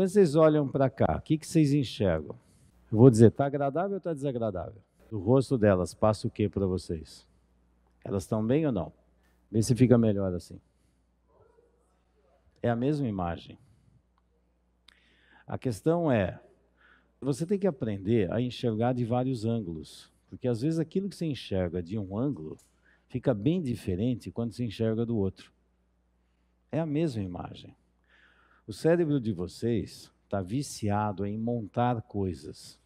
Quando vocês olham para cá, o que, que vocês enxergam? Eu vou dizer, está agradável ou está desagradável? O rosto delas passa o que para vocês? Elas estão bem ou não? Vê se fica melhor assim. É a mesma imagem. A questão é, você tem que aprender a enxergar de vários ângulos, porque às vezes aquilo que você enxerga de um ângulo fica bem diferente quando se enxerga do outro. É a mesma imagem. O cérebro de vocês está viciado em montar coisas.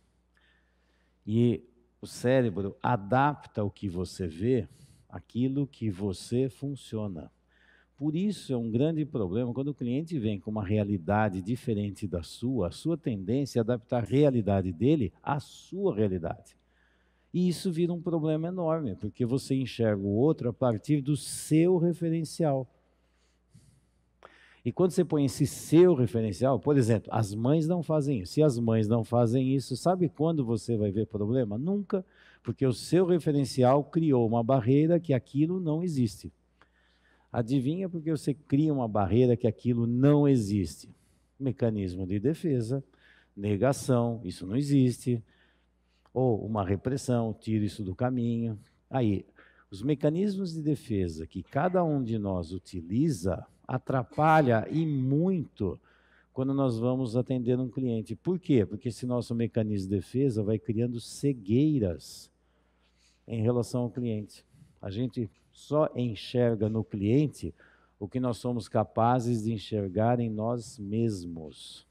E o cérebro adapta o que você vê aquilo que você funciona. Por isso é um grande problema quando o cliente vem com uma realidade diferente da sua, a sua tendência é adaptar a realidade dele à sua realidade. E isso vira um problema enorme, porque você enxerga o outro a partir do seu referencial. E quando você põe esse seu referencial, por exemplo, as mães não fazem isso. Se as mães não fazem isso, sabe quando você vai ver problema? Nunca, porque o seu referencial criou uma barreira que aquilo não existe. Adivinha porque você cria uma barreira que aquilo não existe. Mecanismo de defesa, negação, isso não existe. Ou uma repressão, tira isso do caminho. Aí, os mecanismos de defesa que cada um de nós utiliza atrapalha e muito quando nós vamos atender um cliente. Por quê? Porque esse nosso mecanismo de defesa vai criando cegueiras em relação ao cliente. A gente só enxerga no cliente o que nós somos capazes de enxergar em nós mesmos.